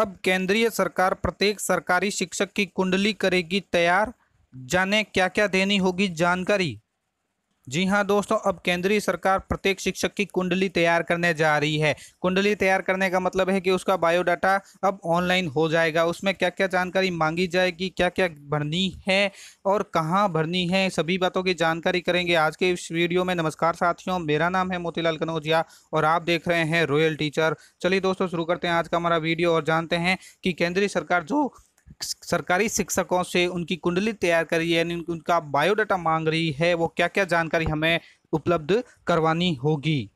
अब केंद्रीय सरकार प्रत्येक सरकारी शिक्षक की कुंडली करेगी तैयार जाने क्या क्या देनी होगी जानकारी जी हाँ दोस्तों अब केंद्रीय सरकार प्रत्येक शिक्षक की कुंडली तैयार करने जा रही है कुंडली तैयार करने का मतलब है कि उसका बायोडाटा अब ऑनलाइन हो जाएगा उसमें क्या क्या जानकारी मांगी जाएगी क्या क्या भरनी है और कहाँ भरनी है सभी बातों की जानकारी करेंगे आज के इस वीडियो में नमस्कार साथियों मेरा नाम है मोतीलाल कनौजिया और आप देख रहे हैं रॉयल टीचर चलिए दोस्तों शुरू करते हैं आज का हमारा वीडियो और जानते हैं कि केंद्रीय सरकार जो सरकारी शिक्षकों से उनकी कुंडली तैयार करी है यानी उनका बायोडाटा मांग रही है वो क्या क्या जानकारी हमें उपलब्ध करवानी होगी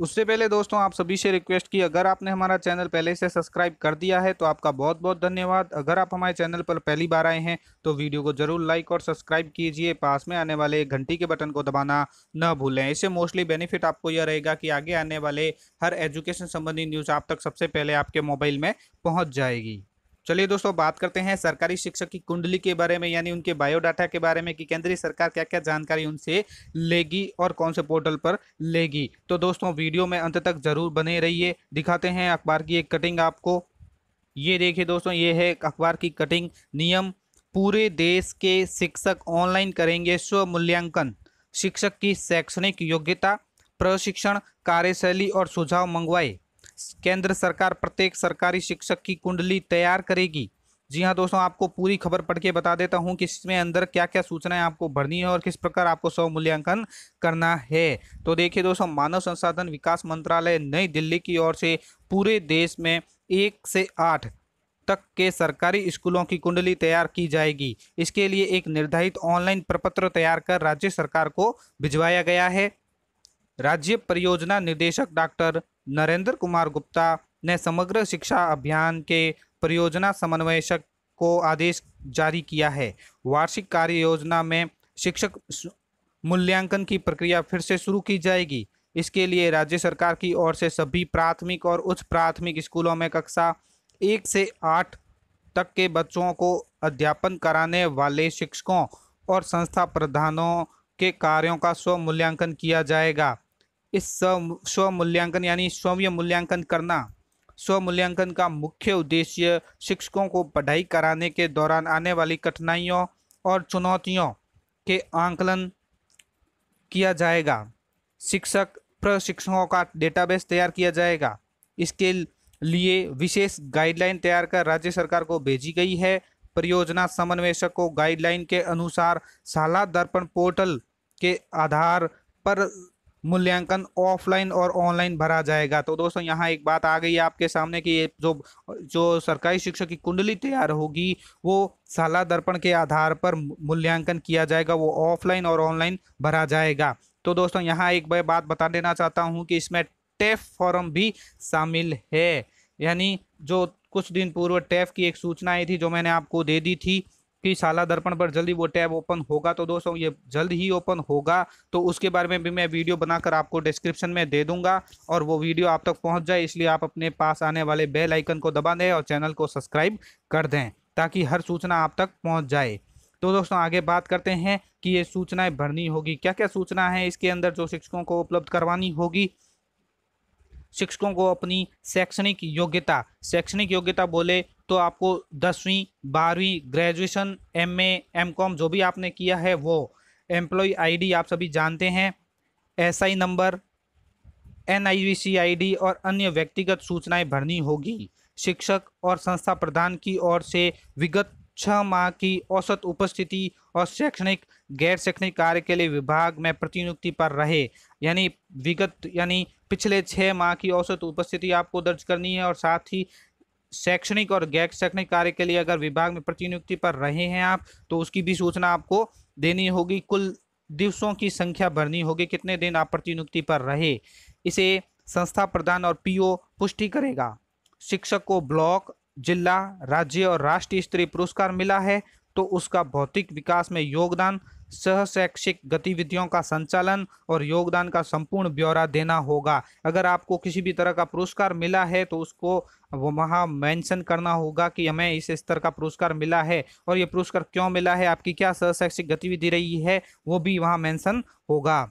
उससे पहले दोस्तों आप सभी से रिक्वेस्ट की अगर आपने हमारा चैनल पहले से सब्सक्राइब कर दिया है तो आपका बहुत बहुत धन्यवाद अगर आप हमारे चैनल पर पहली बार आए हैं तो वीडियो को जरूर लाइक और सब्सक्राइब कीजिए पास में आने वाले घंटी के बटन को दबाना न भूलें इससे मोस्टली बेनिफिट आपको यह रहेगा कि आगे आने वाले हर एजुकेशन संबंधी न्यूज़ आप तक सबसे पहले आपके मोबाइल में पहुँच जाएगी चलिए दोस्तों बात करते हैं सरकारी शिक्षक की कुंडली के बारे में यानी उनके बायोडाटा के बारे में कि केंद्रीय सरकार क्या क्या जानकारी उनसे लेगी और कौन से पोर्टल पर लेगी तो दोस्तों वीडियो में अंत तक जरूर बने रहिए दिखाते हैं अखबार की एक कटिंग आपको ये देखिए दोस्तों ये है अखबार की कटिंग नियम पूरे देश के शिक्षक ऑनलाइन करेंगे स्व मूल्यांकन शिक्षक की शैक्षणिक योग्यता प्रशिक्षण कार्यशैली और सुझाव मंगवाए केंद्र सरकार प्रत्येक सरकारी शिक्षक की कुंडली तैयार करेगी जी हाँ दोस्तों आपको पूरी खबर पढ़ के बता देता हूँ कि इसमें अंदर क्या क्या सूचनाएं आपको भरनी है और किस प्रकार आपको स्व मूल्यांकन करना है तो देखिए दोस्तों मानव संसाधन विकास मंत्रालय नई दिल्ली की ओर से पूरे देश में एक से आठ तक के सरकारी स्कूलों की कुंडली तैयार की जाएगी इसके लिए एक निर्धारित ऑनलाइन प्रपत्र तैयार कर राज्य सरकार को भिजवाया गया है राज्य परियोजना निदेशक डॉक्टर नरेंद्र कुमार गुप्ता ने समग्र शिक्षा अभियान के परियोजना समन्वयक को आदेश जारी किया है वार्षिक कार्य योजना में शिक्षक मूल्यांकन की प्रक्रिया फिर से शुरू की जाएगी इसके लिए राज्य सरकार की ओर से सभी प्राथमिक और उच्च प्राथमिक स्कूलों में कक्षा एक से आठ तक के बच्चों को अध्यापन कराने वाले शिक्षकों और संस्था प्रधानों के कार्यों का स्व मूल्यांकन किया जाएगा इस स्व मूल्यांकन यानी स्वयं मूल्यांकन करना स्व मूल्यांकन का मुख्य उद्देश्य शिक्षकों को पढ़ाई कराने के दौरान आने वाली कठिनाइयों और चुनौतियों के आंकलन किया जाएगा शिक्षक प्रशिक्षकों का डेटाबेस तैयार किया जाएगा इसके लिए विशेष गाइडलाइन तैयार कर राज्य सरकार को भेजी गई है परियोजना समन्वयक को गाइडलाइन के अनुसार शाला दर्पण पोर्टल के आधार पर मूल्यांकन ऑफलाइन और ऑनलाइन भरा जाएगा तो दोस्तों यहाँ एक बात आ गई आपके सामने कि ये जो जो सरकारी शिक्षक की कुंडली तैयार होगी वो शाला दर्पण के आधार पर मूल्यांकन किया जाएगा वो ऑफलाइन और ऑनलाइन भरा जाएगा तो दोस्तों यहाँ एक बात बता देना चाहता हूँ कि इसमें टेफ फॉर्म भी शामिल है यानी जो कुछ दिन पूर्व टेफ की एक सूचना आई थी जो मैंने आपको दे दी थी कि शाला दर्पण पर जल्दी वो टैब ओपन होगा तो दोस्तों ये जल्द ही ओपन होगा तो उसके बारे में भी मैं वीडियो बनाकर आपको डिस्क्रिप्शन में दे दूंगा और वो वीडियो आप तक पहुंच जाए इसलिए आप अपने पास आने वाले बेल आइकन को दबा दें और चैनल को सब्सक्राइब कर दें ताकि हर सूचना आप तक पहुँच जाए तो दोस्तों आगे बात करते हैं कि ये सूचनाएं भरनी होगी क्या क्या सूचना है इसके अंदर जो शिक्षकों को उपलब्ध करवानी होगी शिक्षकों को अपनी शैक्षणिक योग्यता शैक्षणिक योग्यता बोले तो आपको दसवीं बारहवीं ग्रेजुएशन एम एमकॉम जो भी आपने किया है वो एम्प्लॉय आईडी आप सभी जानते हैं एसआई नंबर एन आईडी और अन्य व्यक्तिगत सूचनाएं भरनी होगी शिक्षक और संस्था प्रधान की ओर से विगत छः माह की औसत उपस्थिति और शैक्षणिक गैर शैक्षणिक कार्य के लिए विभाग में प्रतिनियुक्ति पर रहे यानी विगत यानी पिछले छः माह की औसत उपस्थिति आपको दर्ज करनी है और साथ ही शैक्षणिक और गैर शैक्षणिक कार्य के लिए अगर विभाग में प्रतिनियुक्ति पर रहे हैं आप तो उसकी भी सूचना आपको देनी होगी कुल दिवसों की संख्या भरनी होगी कितने दिन आप प्रतिनियुक्ति पर रहे इसे संस्था प्रधान और पीओ पुष्टि करेगा शिक्षक को ब्लॉक जिला राज्य और राष्ट्रीय स्तरीय पुरस्कार मिला है तो उसका भौतिक विकास में योगदान सह शैक्षिक गतिविधियों का संचालन और योगदान का संपूर्ण ब्यौरा देना होगा अगर आपको किसी भी तरह का पुरस्कार मिला है तो उसको वहाँ मेंशन करना होगा कि हमें इस स्तर का पुरस्कार मिला है और ये पुरस्कार क्यों मिला है आपकी क्या सह शैक्षिक गतिविधि रही है वो भी वहाँ मेंशन होगा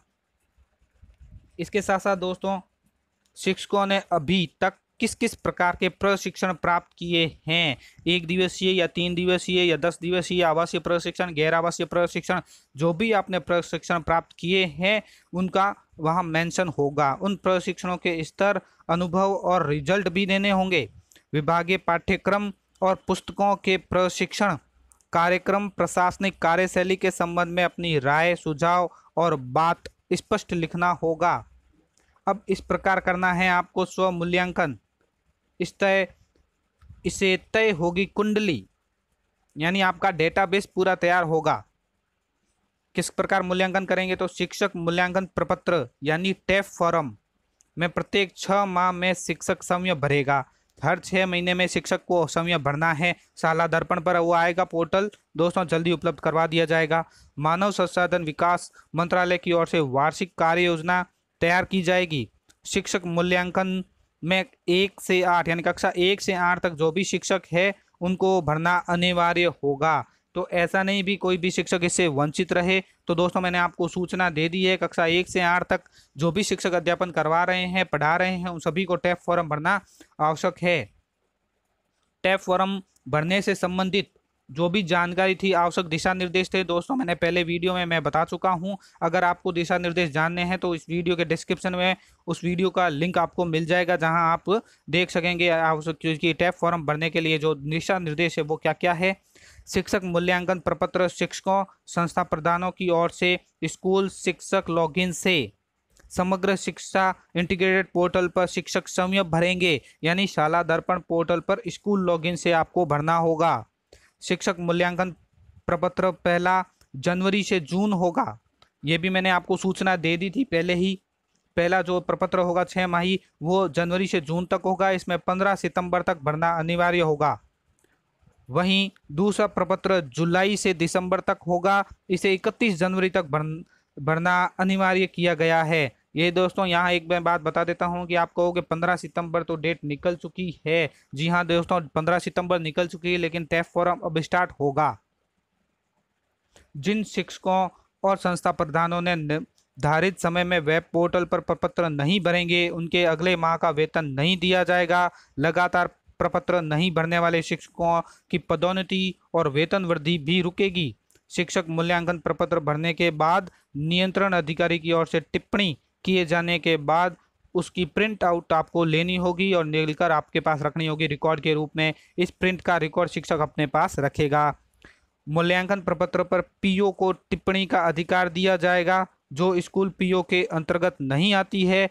इसके साथ साथ दोस्तों शिक्षकों ने अभी तक किस किस प्रकार के प्रशिक्षण प्राप्त किए हैं एक दिवसीय या तीन दिवसीय या दस दिवसीय आवासीय प्रशिक्षण गैर आवासीय प्रशिक्षण जो भी आपने प्रशिक्षण प्राप्त किए हैं उनका वहाँ मेंशन होगा उन प्रशिक्षणों के स्तर अनुभव और रिजल्ट भी देने होंगे विभागीय पाठ्यक्रम और पुस्तकों के प्रशिक्षण कार्यक्रम प्रशासनिक कार्यशैली के संबंध में अपनी राय सुझाव और बात स्पष्ट लिखना होगा अब इस प्रकार करना है आपको स्वमूल्यांकन इस तय इसे तय होगी कुंडली यानी आपका डेटाबेस पूरा तैयार होगा किस प्रकार मूल्यांकन करेंगे तो शिक्षक मूल्यांकन प्रपत्र यानी टेफ फॉरम में प्रत्येक छः माह में शिक्षक समय भरेगा हर छः महीने में शिक्षक को समय भरना है शाला दर्पण पर वो आएगा पोर्टल दोस्तों जल्दी उपलब्ध करवा दिया जाएगा मानव संसाधन विकास मंत्रालय की ओर से वार्षिक कार्य योजना तैयार की जाएगी शिक्षक मूल्यांकन में एक से आठ यानी कक्षा एक से आठ तक जो भी शिक्षक है उनको भरना अनिवार्य होगा तो ऐसा नहीं भी कोई भी शिक्षक इससे वंचित रहे तो दोस्तों मैंने आपको सूचना दे दी है कक्षा एक से आठ तक जो भी शिक्षक अध्यापन करवा रहे हैं पढ़ा रहे हैं उन सभी को टैप फॉर्म भरना आवश्यक है टैप फॉर्म भरने से संबंधित जो भी जानकारी थी आवश्यक दिशा निर्देश थे दोस्तों मैंने पहले वीडियो में मैं बता चुका हूं अगर आपको दिशा निर्देश जानने हैं तो इस वीडियो के डिस्क्रिप्शन में उस वीडियो का लिंक आपको मिल जाएगा जहां आप देख सकेंगे आवश्यक क्योंकि टैप फॉर्म भरने के लिए जो दिशा निर्देश है वो क्या क्या है शिक्षक मूल्यांकन प्रपत्र शिक्षकों संस्था प्रधानों की ओर से स्कूल शिक्षक लॉगिन से समग्र शिक्षा इंटीग्रेटेड पोर्टल पर शिक्षक समय भरेंगे यानी शाला दर्पण पोर्टल पर स्कूल लॉगिन से आपको भरना होगा शिक्षक मूल्यांकन प्रपत्र पहला जनवरी से जून होगा ये भी मैंने आपको सूचना दे दी थी पहले ही पहला जो प्रपत्र होगा छः माही वो जनवरी से जून तक होगा इसमें पंद्रह सितंबर तक भरना अनिवार्य होगा वहीं दूसरा प्रपत्र जुलाई से दिसंबर तक होगा इसे इकतीस जनवरी तक भर भरना अनिवार्य किया गया है यही दोस्तों यहाँ एक मैं बात बता देता हूँ कि आप कि 15 सितंबर तो डेट निकल चुकी है जी हाँ दोस्तों 15 सितंबर निकल चुकी है लेकिन टेफ फोरम अब स्टार्ट होगा जिन शिक्षकों और संस्था प्रधानों ने निर्धारित समय में वेब पोर्टल पर प्रपत्र नहीं भरेंगे उनके अगले माह का वेतन नहीं दिया जाएगा लगातार प्रपत्र नहीं भरने वाले शिक्षकों की पदोन्नति और वेतन वृद्धि भी रुकेगी शिक्षक मूल्यांकन प्रपत्र भरने के बाद नियंत्रण अधिकारी की ओर से टिप्पणी किए जाने के बाद उसकी प्रिंट आउट आपको लेनी होगी और लेकर आपके पास रखनी होगी रिकॉर्ड के रूप में इस प्रिंट का रिकॉर्ड शिक्षक अपने पास रखेगा मूल्यांकन प्रपत्र पर पीओ को टिप्पणी का अधिकार दिया जाएगा जो स्कूल पीओ के अंतर्गत नहीं आती है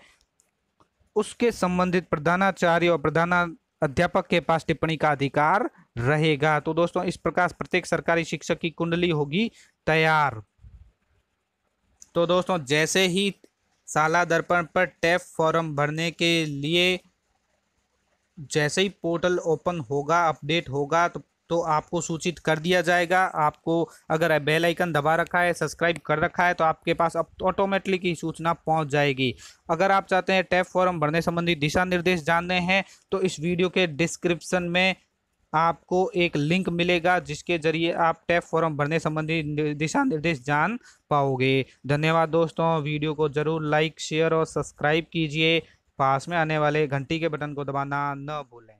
उसके संबंधित प्रधानाचार्य और प्रधान अध्यापक के पास टिप्पणी का अधिकार रहेगा तो दोस्तों इस प्रकार प्रत्येक सरकारी शिक्षक की कुंडली होगी तैयार तो दोस्तों जैसे ही साला दर्पण पर टैप फॉर्म भरने के लिए जैसे ही पोर्टल ओपन होगा अपडेट होगा तो तो आपको सूचित कर दिया जाएगा आपको अगर बेल आइकन दबा रखा है सब्सक्राइब कर रखा है तो आपके पास अब ऑटोमेटिक ही सूचना पहुंच जाएगी अगर आप चाहते हैं टैप फॉर्म भरने संबंधी दिशा निर्देश जानने हैं तो इस वीडियो के डिस्क्रिप्शन में आपको एक लिंक मिलेगा जिसके जरिए आप टैप फॉर्म भरने संबंधी दिशा निर्देश जान पाओगे धन्यवाद दोस्तों वीडियो को ज़रूर लाइक शेयर और सब्सक्राइब कीजिए पास में आने वाले घंटी के बटन को दबाना न भूलें